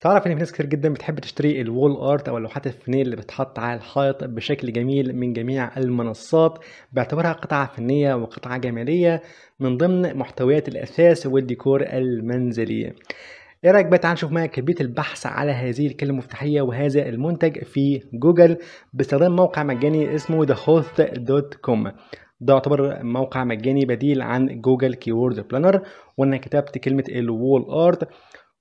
تعرف ان في ناس كتير جدا بتحب تشتري الوول ارت او اللوحات الفنيه اللي بتحط على الحائط بشكل جميل من جميع المنصات باعتبارها قطعه فنيه وقطعه جماليه من ضمن محتويات الاثاث والديكور المنزلي ايه رايك بقى تعال نشوف معايا كيفيه البحث على هذه الكلمه المفتاحيه وهذا المنتج في جوجل باستخدام موقع مجاني اسمه thehost.com ده يعتبر موقع مجاني بديل عن جوجل كيورد بلانر وانا كتبت كلمه الوول ارت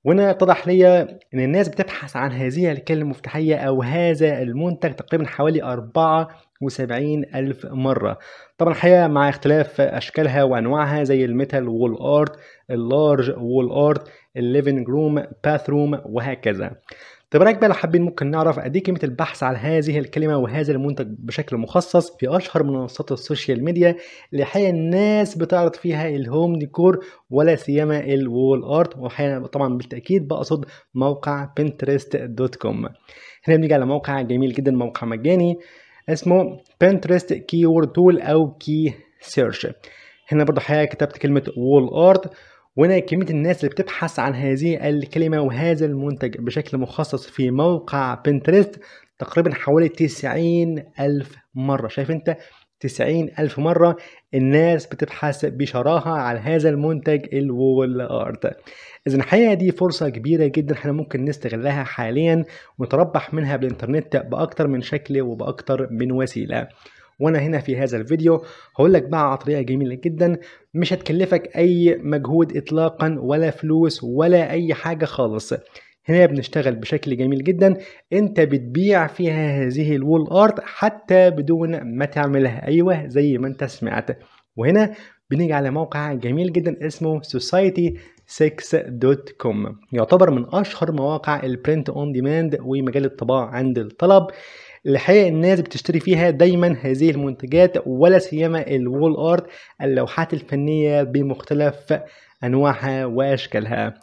وهنا اتضح ليا ان الناس بتبحث عن هذه الكلمة المفتاحية او هذا المنتج تقريبا حوالي 74 ألف مرة طبعا الحقيقة مع اختلاف أشكالها وأنواعها زي الميتال وول آرت اللارج وول آرت الليفنج روم باث روم وهكذا طب رايك بقى لو حابين ممكن نعرف قد ايه البحث على هذه الكلمه وهذا المنتج بشكل مخصص في اشهر منصات السوشيال ميديا اللي حقيقه الناس بتعرض فيها الهوم ديكور ولا سيما الوول ارت وأحيانا طبعا بالتاكيد بقصد موقع بنترست دوت كوم هنا بنيجي على موقع جميل جدا موقع مجاني اسمه بنترست كيورد تول او كي سيرش هنا برضه حقيقه كتبت كلمه وول ارت وهنا كمية الناس اللي بتبحث عن هذه الكلمة وهذا المنتج بشكل مخصص في موقع بنترست تقريبا حوالي تسعين ألف مرة شايف أنت تسعين ألف مرة الناس بتبحث بشراهة عن هذا المنتج الوول أرت إذا الحقيقة دي فرصة كبيرة جدا احنا ممكن نستغلها حاليا ونتربح منها بالإنترنت بأكتر من شكل وبأكتر من وسيلة وانا هنا في هذا الفيديو هقول لك بقى على طريقه جميله جدا مش هتكلفك اي مجهود اطلاقا ولا فلوس ولا اي حاجه خالص هنا بنشتغل بشكل جميل جدا انت بتبيع فيها هذه الول ارت حتى بدون ما تعملها ايوه زي ما انت سمعت وهنا بنيجي على موقع جميل جدا اسمه سوسايتي 6.com يعتبر من أشهر مواقع البرنت أون ديماند ومجال الطباعة عند الطلب الحقيقه الناس بتشتري فيها دايما هذه المنتجات ولا سيما الوول ارت اللوحات الفنيه بمختلف انواعها واشكالها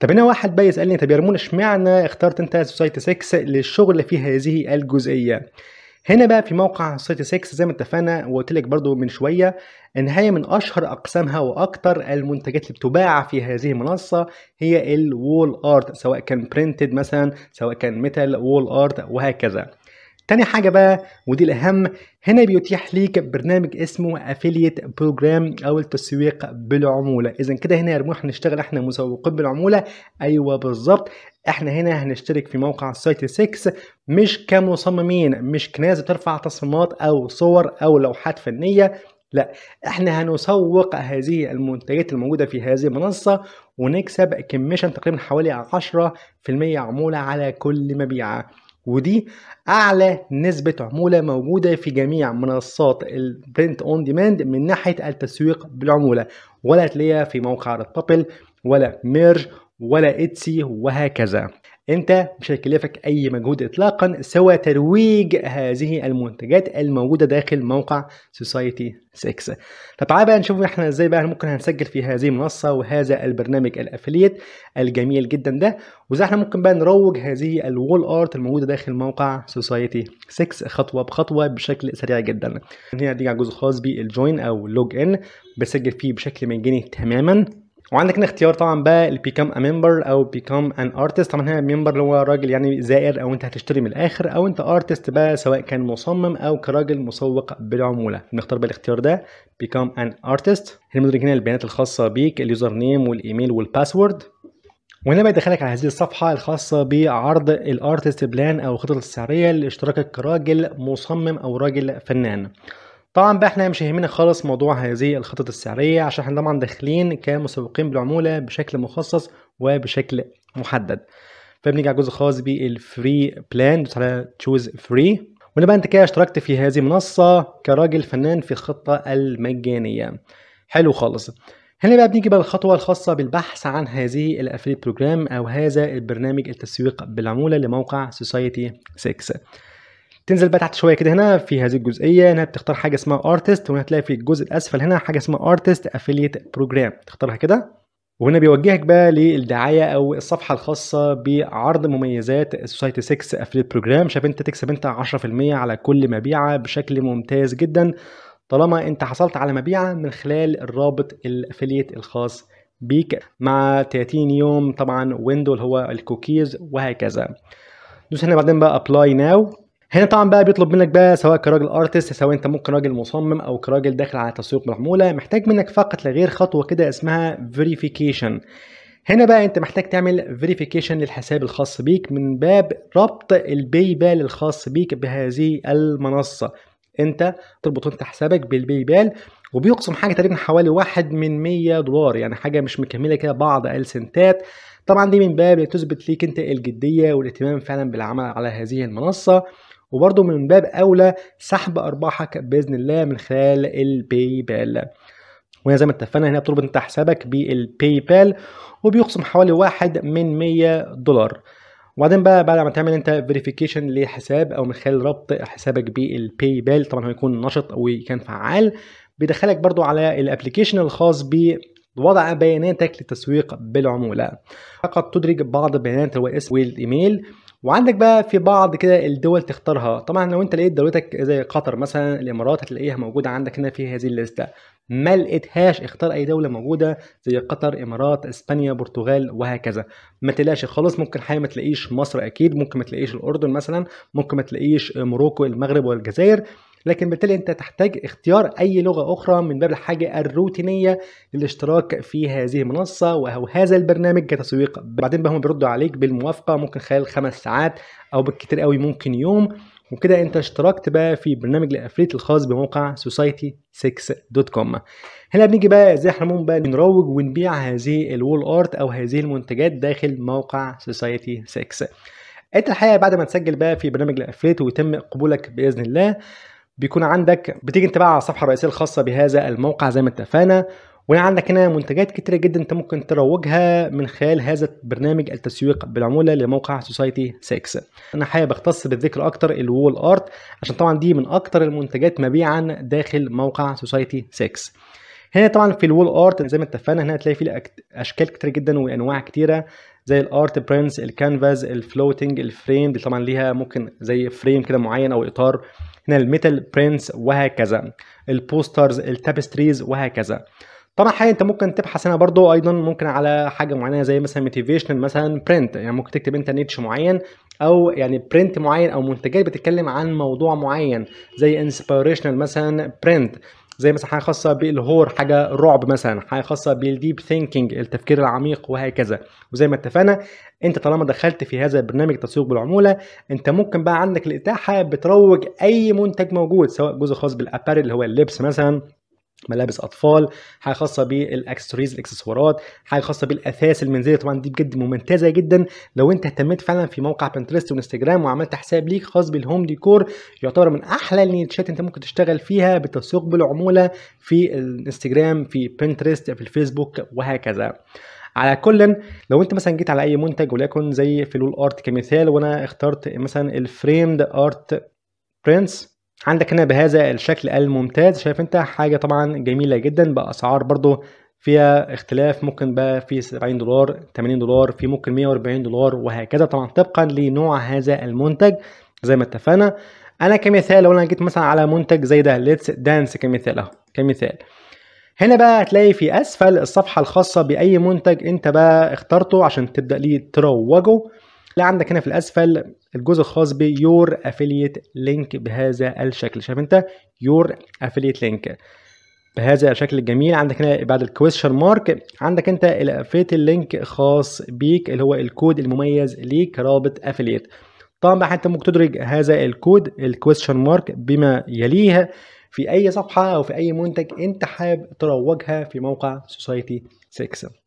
طب هنا واحد بقى يسالني طب يا رمون اشمعنى اخترت انت سوسايتي 6 للشغل في هذه الجزئيه هنا بقى في موقع سيتي 6 زي ما اتفقنا وقلت لك برضو من شويه ان هي من اشهر اقسامها واكثر المنتجات اللي بتباع في هذه المنصه هي الوول ارت سواء كان برينتد مثلا سواء كان ميتال وول ارت وهكذا تاني حاجة بقى ودي الأهم هنا بيتيح ليك برنامج اسمه افيليت بروجرام أو التسويق بالعمولة إذا كده هنا يا رموح هنشتغل احنا مسوقين بالعمولة أيوه بالظبط احنا هنا هنشترك في موقع سايت 6 مش كمصممين مش كناس بترفع تصميمات أو صور أو لوحات فنية لا احنا هنسوق هذه المنتجات الموجوده في هذه المنصه ونكسب كميشن تقريبا حوالي 10% عموله على كل مبيعه ودي اعلى نسبة عمولة موجودة في جميع منصات البرنت اون ديماند من ناحية التسويق بالعمولة ولا تلاقيها في موقع ريد بابل ولا ميرج ولا اتسي وهكذا انت مش هيكلفك اي مجهود اطلاقا سوى ترويج هذه المنتجات الموجوده داخل موقع سوسايتي 6 فتعال بقى نشوف احنا ازاي بقى ممكن هنسجل في هذه المنصه وهذا البرنامج الافليت الجميل جدا ده وازاي احنا ممكن بقى نروج هذه الوول ارت الموجوده داخل موقع سوسايتي 6 خطوه بخطوه بشكل سريع جدا هنا دي جزء خاص بالجوين او لوج ان بسجل فيه بشكل مجاني تماما وعندك هنا اختيار طبعا بقى become a member او become an artist طبعا هنا member اللي هو راجل يعني زائر او انت هتشتري من الاخر او انت artist بقى سواء كان مصمم او كراجل مسوق بالعموله نختار بقى الاختيار ده become an artist هنا مدرك هنا البيانات الخاصه بيك اليوزر نيم والايميل والباسورد وهنا بيدخلك على هذه الصفحة الخاصة بعرض الارتست بلان او الخطط السعرية لاشتراكك كراجل مصمم او راجل فنان طبعا بقى احنا مش يهمنا خالص موضوع هذه الخطط السعريه عشان احنا طبعا داخلين كمسوقين بالعموله بشكل مخصص وبشكل محدد فبنيجي على الجزء الخاص بالفري بلان على تشوز فري وانا بقى انت كده اشتركت في هذه المنصه كراجل فنان في الخطه المجانيه حلو خالص هنا بقى بنيجي بقى للخطوة الخاصة بالبحث عن هذه الافليت بروجرام أو هذا البرنامج التسويق بالعمولة لموقع سوسايتي 6 تنزل بقى تحت شويه كده هنا في هذه الجزئيه هنا بتختار حاجه اسمها ارتست وهنا هتلاقي في الجزء الاسفل هنا حاجه اسمها ارتست افيليت بروجرام تختارها كده وهنا بيوجهك بقى للدعايه او الصفحه الخاصه بعرض مميزات السوسايتي 6 افيليت بروجرام شايف انت تكسب انت 10% على كل مبيعه بشكل ممتاز جدا طالما انت حصلت على مبيعه من خلال الرابط الافيليت الخاص بيك مع 30 يوم طبعا ويندو اللي هو الكوكيز وهكذا دوس هنا بعدين بقى ابلاي ناو هنا طبعا بقى بيطلب منك بقى سواء كراجل ارتست سواء انت ممكن راجل مصمم او كراجل داخل على تسويق محموله محتاج منك فقط لغير خطوه كده اسمها فيريفيكيشن هنا بقى انت محتاج تعمل فيريفيكيشن للحساب الخاص بيك من باب ربط الباي بال الخاص بيك بهذه المنصه انت تربط انت حسابك بالباي بال وبيقسم حاجه تقريبا حوالي واحد من 100 دولار يعني حاجه مش مكمله كده بعض السنتات طبعا دي من باب لتثبت ليك انت الجديه والاهتمام فعلا بالعمل على هذه المنصه وبرضه من باب أولى سحب أرباحك بإذن الله من خلال الباي بال وهنا زي ما اتفقنا هنا بتربط انت حسابك بالباي بال وبيخصم حوالي واحد من 100 دولار وبعدين بقى بعد ما تعمل انت فيريفيكيشن لحساب او من خلال ربط حسابك بالباي بال طبعا هو يكون نشط وكان فعال بيدخلك برضو على الابلكيشن الخاص ب وضع بياناتك للتسويق بالعمولة فقط تدرج بعض بيانات الوائس والإيميل وعندك بقى في بعض كده الدول تختارها طبعا لو انت لقيت دولتك زي قطر مثلا الامارات هتلاقيها موجوده عندك هنا في هذه الليسته ما لقيتهاش اختار اي دوله موجوده زي قطر امارات اسبانيا برتغال وهكذا ما تلاقيش خالص ممكن حاجه ما تلاقيش مصر اكيد ممكن ما تلاقيش الاردن مثلا ممكن ما تلاقيش موروكو المغرب والجزائر لكن بالتالي انت تحتاج اختيار اي لغه اخرى من باب الحاجه الروتينيه للاشتراك في هذه المنصه او هذا البرنامج كتسويق بعدين بقى هم بيردوا عليك بالموافقه ممكن خلال خمس ساعات او بالكتير قوي ممكن يوم وكده انت اشتركت بقى في برنامج الافليت الخاص بموقع society6.com هنا بنيجي بقى ازاي احنا ممكن بقى نروج ونبيع هذه الوول ارت او هذه المنتجات داخل موقع سوسايتي 6 انت الحقيقه بعد ما تسجل بقى في برنامج الافليت ويتم قبولك باذن الله بيكون عندك بتيجي انت بقى على الصفحه الرئيسيه الخاصه بهذا الموقع زي ما اتفقنا وهنا عندك هنا منتجات كتيرة جدا انت ممكن تروجها من خلال هذا البرنامج التسويق بالعمولة لموقع سوسايتي 6 انا حابب اختص بالذكر اكتر الوول ارت عشان طبعا دي من اكتر المنتجات مبيعا داخل موقع سوسايتي 6 هنا طبعا في الوول ارت زي ما اتفقنا هنا هتلاقي فيه اشكال كتيره جدا وانواع كتيره زي الارت برينتس الكانفاس الفلوتنج الفريم دي طبعا ليها ممكن زي فريم كده معين او اطار هنا الميتال برينتس وهكذا البوسترز التابستريز وهكذا طبعا حاجه انت ممكن تبحث هنا برضو ايضا ممكن على حاجه معينه زي مثلا موتيفيشنال مثلا برنت يعني ممكن تكتب انت نيتش معين او يعني برنت معين او منتجات بتتكلم عن موضوع معين زي انسبيريشنال مثلا برنت زي مثلا حاجه خاصه بالهور حاجه رعب مثلا حاجه خاصه بالديب ثينكينج التفكير العميق وهكذا وزي ما اتفقنا انت طالما دخلت في هذا البرنامج التسويق بالعموله انت ممكن بقى عندك الاتاحه بتروج اي منتج موجود سواء جزء خاص بالابارل اللي هو اللبس مثلا ملابس اطفال حاجه خاصه بالاكسسوارز الاكسسوارات حاجه خاصه بالاثاث المنزليه طبعا دي بجد ممتازه جدا لو انت اهتميت فعلا في موقع بنترست وانستجرام وعملت حساب ليك خاص بالهوم ديكور يعتبر من احلى النيتشات انت ممكن تشتغل فيها بالتسويق بالعموله في الانستجرام في بنترست في الفيسبوك وهكذا على كل لو انت مثلا جيت على اي منتج وليكن زي فلول ارت كمثال وانا اخترت مثلا الفريمد ارت برينس عندك هنا بهذا الشكل الممتاز شايف انت حاجه طبعا جميله جدا باسعار برضو فيها اختلاف ممكن بقى في 70 دولار 80 دولار في ممكن 140 دولار وهكذا طبعا طبقا لنوع هذا المنتج زي ما اتفقنا انا كمثال لو انا جيت مثلا على منتج زي ده ليتس دانس كمثال اهو كمثال هنا بقى هتلاقي في اسفل الصفحه الخاصه باي منتج انت بقى اخترته عشان تبدا ليه تروجه لا عندك هنا في الاسفل الجزء الخاص بيور افيليت لينك بهذا الشكل شايف انت يور افيليت لينك بهذا الشكل الجميل عندك هنا بعد الكويشن مارك عندك انت الافيليت لينك خاص بيك اللي هو الكود المميز ليك رابط افيليت طبعا بقى انت ممكن تدرج هذا الكود الكويشن مارك بما يليه في اي صفحه او في اي منتج انت حابب تروجها في موقع سوسايتي 6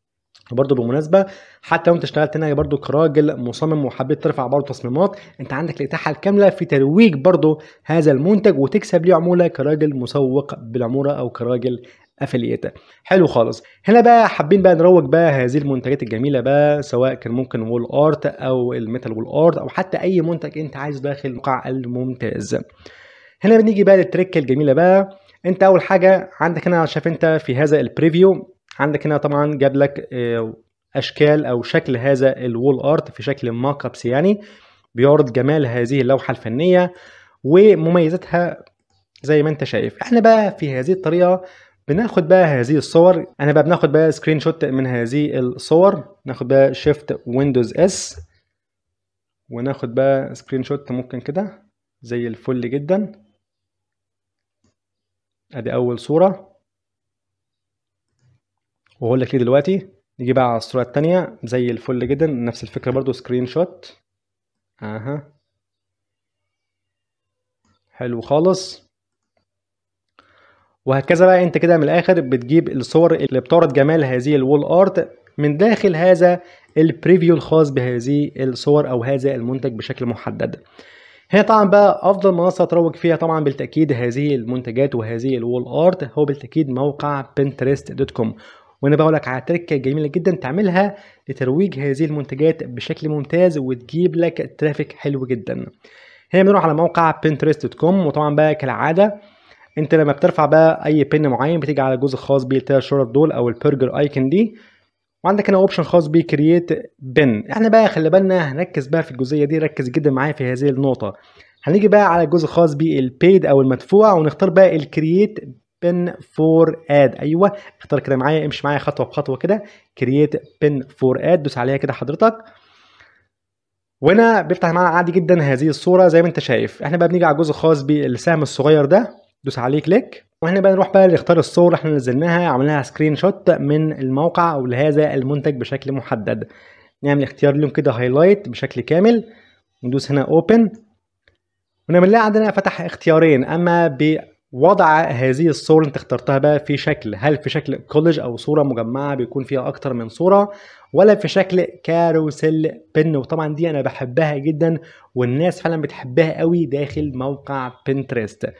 برضه بالمناسبه حتى لو انت اشتغلت هنا برضه كراجل مصمم وحبيت ترفع برضه تصميمات انت عندك الاتاحه الكامله في ترويج برضه هذا المنتج وتكسب ليه عموله كراجل مسوق بالعموره او كراجل افلييتا حلو خالص هنا بقى حابين بقى نروج بقى هذه المنتجات الجميله بقى سواء كان ممكن وول ارت او الميتال وول ارت او حتى اي منتج انت عايز داخل القاع الممتاز هنا بنيجي بقى للتريك الجميله بقى انت اول حاجه عندك هنا شايف انت في هذا البريفيو عندك هنا طبعا جاب لك آه، اشكال او شكل هذا الوول ارت في شكل ماك ابس يعني بيعرض جمال هذه اللوحه الفنيه ومميزاتها زي ما انت شايف احنا بقى في هذه الطريقه بناخد بقى هذه الصور انا بقى بناخد بقى سكرين شوت من هذه الصور ناخد بقى شيفت ويندوز اس وناخد بقى سكرين شوت ممكن كده زي الفل جدا ادي اول صوره واقول لك ليه دلوقتي نيجي بقى على الصوره الثانيه زي الفل جدا نفس الفكره برضو سكرين شوت اها حلو خالص وهكذا بقى انت كده من الاخر بتجيب الصور اللي بتعرض جمال هذه الوول ارت من داخل هذا البريفيو الخاص بهذه الصور او هذا المنتج بشكل محدد هنا طبعا بقى افضل منصه تروج فيها طبعا بالتاكيد هذه المنتجات وهذه الوول ارت هو بالتاكيد موقع بنترست دوت كوم وانا بقول لك على تركه جميله جدا تعملها لترويج هذه المنتجات بشكل ممتاز وتجيب لك ترافيك حلو جدا هنا بنروح على موقع بنترست دوت كوم وطبعا بقى كالعاده انت لما بترفع بقى اي بن معين بتيجي على الجزء الخاص بالثلاث شرط دول او البرجر ايكون دي وعندك هنا اوبشن خاص بكرييت بن احنا بقى خلي بالنا هنركز بقى في الجزئيه دي ركز جدا معايا في هذه النقطه هنيجي بقى على الجزء الخاص بالبيد او المدفوع ونختار بقى الكرييت بن فور اد ايوه اختار كده معايا امشي معايا خطوه بخطوه كده كرييت بن فور اد دوس عليها كده حضرتك وهنا بيفتح معانا عادي جدا هذه الصوره زي ما انت شايف احنا بقى بنيجي على الجزء الخاص بالسهم الصغير ده دوس عليه كليك وهنا بقى نروح بقى لاختيار الصور احنا نزلناها عملناها سكرين شوت من الموقع او لهذا المنتج بشكل محدد نعمل اختيار لهم كده هايلايت بشكل كامل ندوس هنا اوبن ونعمل لها عندنا فتح اختيارين اما ب وضع هذه الصور انت اخترتها بقى في شكل هل في شكل كولج او صوره مجمعه بيكون فيها اكتر من صوره ولا في شكل كاروسيل بن وطبعا دي انا بحبها جدا والناس فعلا بتحبها قوي داخل موقع بنترست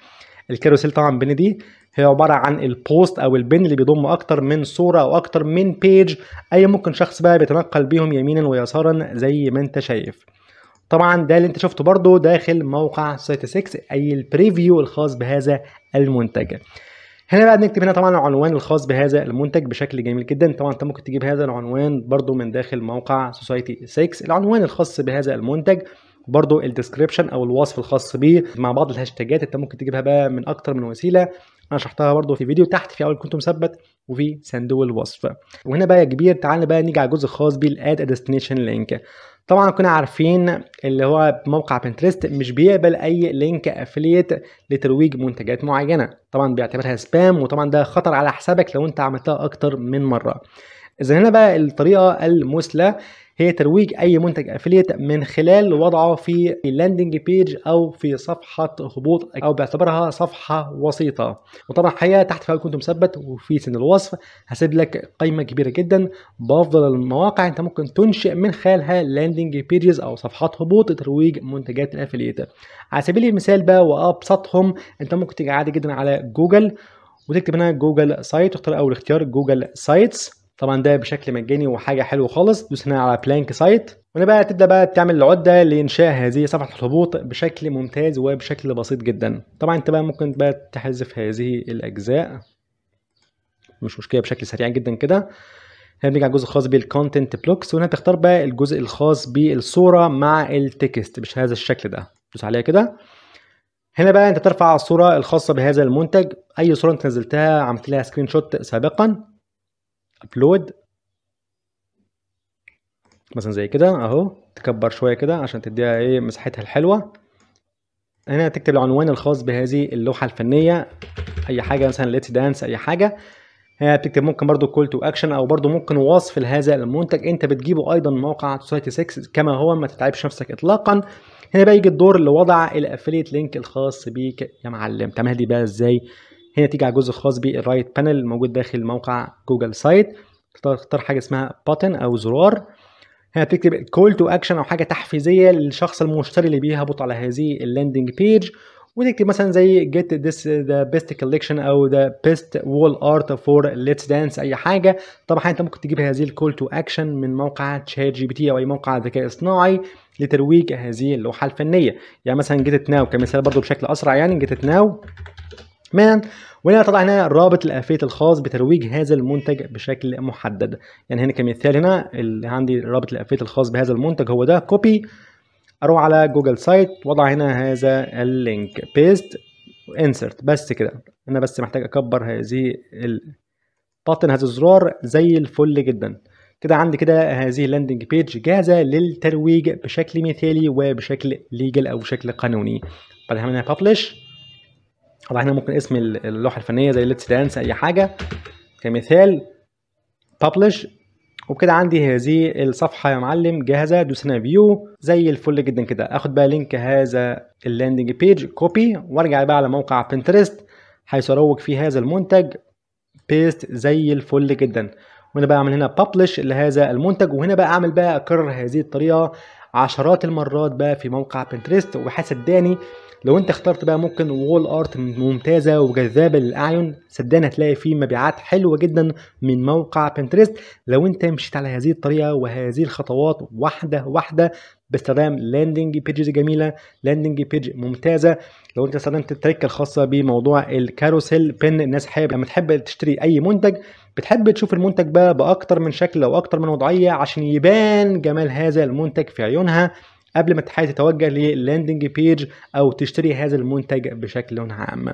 الكاروسيل طبعا بن دي هي عباره عن البوست او البن اللي بيضم اكتر من صوره او اكتر من بيج اي ممكن شخص بقى بيتنقل بيهم يمينا ويسارا زي ما انت شايف طبعا ده اللي انت شفته برضو داخل موقع سايت 6 اي البريفيو الخاص بهذا المنتج هنا بقى نكتب هنا طبعا العنوان الخاص بهذا المنتج بشكل جميل جدا طبعا انت ممكن تجيب هذا العنوان برضو من داخل موقع سوسايتي 6 العنوان الخاص بهذا المنتج برضو الديسكريبشن او الوصف الخاص بيه مع بعض الهاشتاجات انت ممكن تجيبها بقى من اكتر من وسيله انا شرحتها برضو في فيديو تحت في اول كنت مثبت وفي صندوق الوصف وهنا بقى يا كبير تعال بقى نيجي على الجزء الخاص بالاد ديستنيشن لينك طبعا كنا عارفين اللي هو موقع بنترست مش بيقبل اي لينك افليت لترويج منتجات معينه طبعا بيعتبرها سبام وطبعا ده خطر على حسابك لو انت عملتها اكتر من مره اذا هنا بقى الطريقه المثلى هي ترويج اي منتج افليت من خلال وضعه في اللاندنج بيج او في صفحه هبوط او باعتبارها صفحه وسيطه وطبعا الحقيقه تحت في كنت مثبت وفي سن الوصف هسيب لك قائمه كبيره جدا بافضل المواقع انت ممكن تنشئ من خلالها لاندنج بيجز او صفحات هبوط ترويج منتجات الافليت على سبيل المثال بقى وابسطهم انت ممكن تيجي عادي جدا على جوجل وتكتب هنا جوجل سايت تختار اول اختيار جوجل سايتس طبعا ده بشكل مجاني وحاجه حلوه خالص دوس هنا على بلانك سايت وهنا بقى تبدا بقى تعمل العده لانشاء هذه صفحه الهبوط بشكل ممتاز وبشكل بسيط جدا طبعا انت بقى ممكن بقى تحذف هذه الاجزاء مش مشكله بشكل سريع جدا كده هنا بنيجي على الجزء الخاص بالكونتنت بلوكس وهنا تختار بقى الجزء الخاص بالصوره مع التكست بهذا الشكل ده دوس عليها كده هنا بقى انت ترفع الصوره الخاصه بهذا المنتج اي صوره انت نزلتها عملت لها سكرين شوت سابقا ابلود مثلا زي كده اهو تكبر شويه كده عشان تديها ايه مساحتها الحلوه هنا تكتب العنوان الخاص بهذه اللوحه الفنيه اي حاجه مثلا ليتس دانس اي حاجه هنا تكتب ممكن برضو كول تو اكشن او برضو ممكن وصف لهذا المنتج انت بتجيبه ايضا من موقع سوسايتي 6 كما هو ما تتعبش نفسك اطلاقا هنا بقى يجي الدور لوضع الافليت لينك الخاص بيك يا معلم تعملها دي بقى ازاي هنا تيجي على الجزء الخاص بالرايت بانل الموجود داخل موقع جوجل سايت تختار حاجه اسمها باتن او زرار هنا تكتب كول تو اكشن او حاجه تحفيزيه للشخص المشتري اللي بيهبط على هذه اللاندنج بيج وتكتب مثلا زي جيت ذس ذا بيست كوليكشن او ذا بيست وول ارت فور ليتس دانس اي حاجه طبعا انت ممكن تجيب هذه الكول تو اكشن من موقع تشات جي بي تي او اي موقع ذكاء اصطناعي لترويج هذه اللوحه الفنيه يعني مثلا جيت ناو كمثال برضو بشكل اسرع يعني جيت ناو الإثمان وهنا طلع هنا رابط الأفيت الخاص بترويج هذا المنتج بشكل محدد يعني هنا كمثال هنا اللي عندي رابط الأفيت الخاص بهذا المنتج هو ده كوبي أروح على جوجل سايت وأضع هنا هذا اللينك بيست انسرت بس كده أنا بس محتاج أكبر هذه بطن هذا الزرار زي الفل جدا كده عندي كده هذه اللاندنج بيج جاهزه للترويج بشكل مثالي وبشكل ليجل او بشكل قانوني بعد هنا ببلش طبعا هنا ممكن اسم اللوحه الفنيه زي ليتس دانس اي حاجه كمثال ببلش وبكده عندي هذه الصفحة يا معلم جاهزة دوس هنا فيو زي الفل جدا كده اخد بقى لينك هذا اللاندنج بيج كوبي وارجع بقى على موقع بنترست حيث اروج فيه هذا المنتج بيست زي الفل جدا وهنا بقى اعمل هنا ببلش لهذا المنتج وهنا بقى اعمل بقى اكرر هذه الطريقة عشرات المرات بقى في موقع بنترست وهتصدقني لو انت اخترت بقى ممكن وول ارت ممتازه وجذابه للاعين صدقني هتلاقي فيه مبيعات حلوه جدا من موقع بنترست لو انت مشيت على هذه الطريقه وهذه الخطوات واحده واحده باستخدام لاندنج بيجز جميله لاندنج بيج ممتازه لو انت استخدمت التركه الخاصه بموضوع الكاروسيل بن الناس حابب لما تحب تشتري اي منتج بتحب تشوف المنتج بقى باكتر من شكل او اكتر من وضعيه عشان يبان جمال هذا المنتج في عيونها قبل ما تحاول تتوجه للاندنج بيج او تشتري هذا المنتج بشكل عام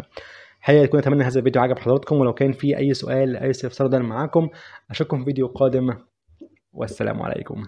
حقيقة يكون اتمنى هذا الفيديو عجب حضراتكم ولو كان في اي سؤال اي استفسار معاكم اشوفكم في فيديو قادم والسلام عليكم